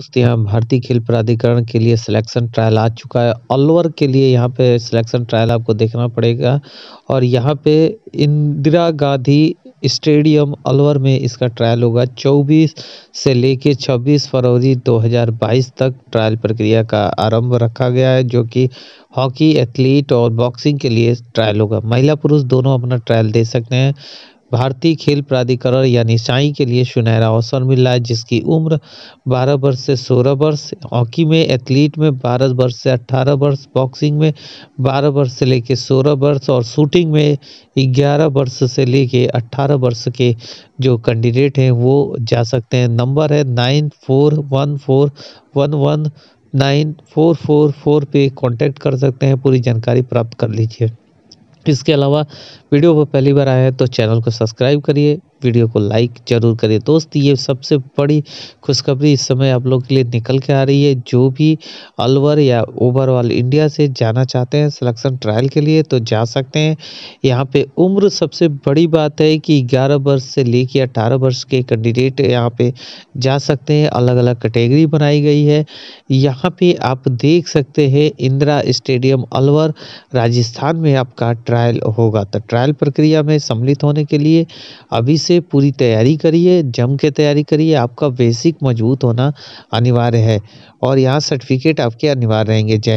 दोस्त यहाँ भारतीय खेल प्राधिकरण के लिए सिलेक्शन ट्रायल आ चुका है अलवर के लिए यहाँ पे सिलेक्शन ट्रायल आपको देखना पड़ेगा और यहाँ पे इंदिरा गांधी स्टेडियम अलवर में इसका ट्रायल होगा 24 से लेके 26 फरवरी 2022 तक ट्रायल प्रक्रिया का आरंभ रखा गया है जो कि हॉकी एथलीट और बॉक्सिंग के लिए ट्रायल होगा महिला पुरुष दोनों अपना ट्रायल दे सकते हैं भारतीय खेल प्राधिकरण यानी साई के लिए सुनहरा अवसर मिल रहा है जिसकी उम्र 12 वर्ष से 16 वर्ष हॉकी में एथलीट में 12 वर्ष से 18 वर्ष बॉक्सिंग में 12 वर्ष से लेकर 16 वर्ष और शूटिंग में 11 वर्ष से लेके 18 वर्ष के जो कैंडिडेट हैं वो जा सकते हैं नंबर है nine four one four one one nine four four four पे कॉन्टैक्ट कर सकते हैं पूरी जानकारी प्राप्त कर लीजिए इसके अलावा वीडियो पर पहली बार आए हैं तो चैनल को सब्सक्राइब करिए वीडियो को लाइक ज़रूर करें दोस्त ये सबसे बड़ी खुशखबरी इस समय आप लोग के लिए निकल के आ रही है जो भी अलवर या ओवरऑल इंडिया से जाना चाहते हैं सिलेक्शन ट्रायल के लिए तो जा सकते हैं यहाँ पे उम्र सबसे बड़ी बात है कि ग्यारह वर्ष से लेके अठारह वर्ष के कैंडिडेट यहाँ पे जा सकते हैं अलग अलग कैटेगरी बनाई गई है यहाँ पे आप देख सकते हैं इंदिरा स्टेडियम अलवर राजस्थान में आपका ट्रायल होगा तो ट्रायल प्रक्रिया में सम्मिलित होने के लिए अभी से से पूरी तैयारी करिए जम के तैयारी करिए आपका बेसिक मजबूत होना अनिवार्य है और यहाँ सर्टिफिकेट आपके अनिवार्य रहेंगे जय